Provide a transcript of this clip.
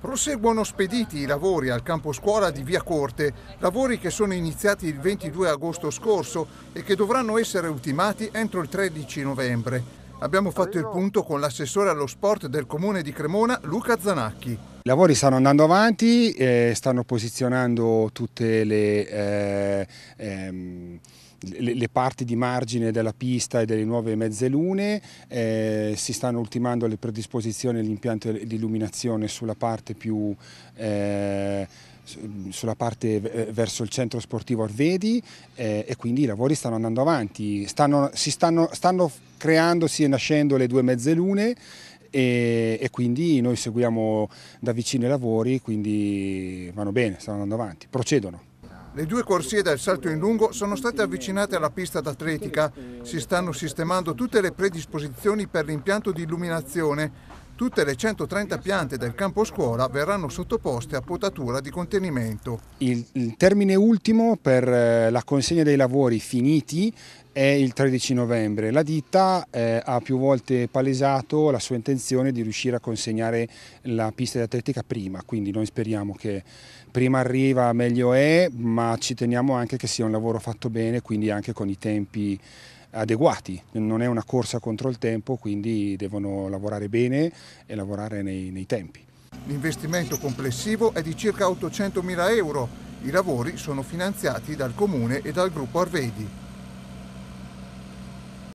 Proseguono spediti i lavori al campo scuola di Via Corte, lavori che sono iniziati il 22 agosto scorso e che dovranno essere ultimati entro il 13 novembre. Abbiamo fatto il punto con l'assessore allo sport del comune di Cremona, Luca Zanacchi. I lavori stanno andando avanti, eh, stanno posizionando tutte le... Eh, ehm le, le, parti di margine della pista e delle nuove mezzelune, eh, si stanno ultimando le predisposizioni e l'impianto di illuminazione sulla parte più... Eh, sulla parte eh, verso il centro sportivo Arvedi eh, e quindi i lavori stanno andando avanti, stanno, si stanno, stanno creandosi e nascendo le due mezzelune e, e, quindi noi seguiamo da vicino i lavori, quindi vanno bene, stanno andando avanti, procedono. Le due corsie dal salto in lungo sono state avvicinate alla pista d'atletica. Si stanno sistemando tutte le predisposizioni per l'impianto di illuminazione. Tutte le 130 piante del campo scuola verranno sottoposte a potatura di contenimento. Il, il termine ultimo per eh, la consegna dei lavori finiti è il 13 novembre. La ditta eh, ha più volte palesato la sua intenzione di riuscire a consegnare la pista di atletica prima, quindi noi speriamo che prima arriva meglio è, ma ci teniamo anche che sia un lavoro fatto bene, quindi anche con i tempi adeguati, non è una corsa contro il tempo, quindi devono lavorare bene e lavorare nei, nei tempi. L'investimento complessivo è di circa 800.000 euro, i lavori sono finanziati dal comune e dal gruppo Arvedi.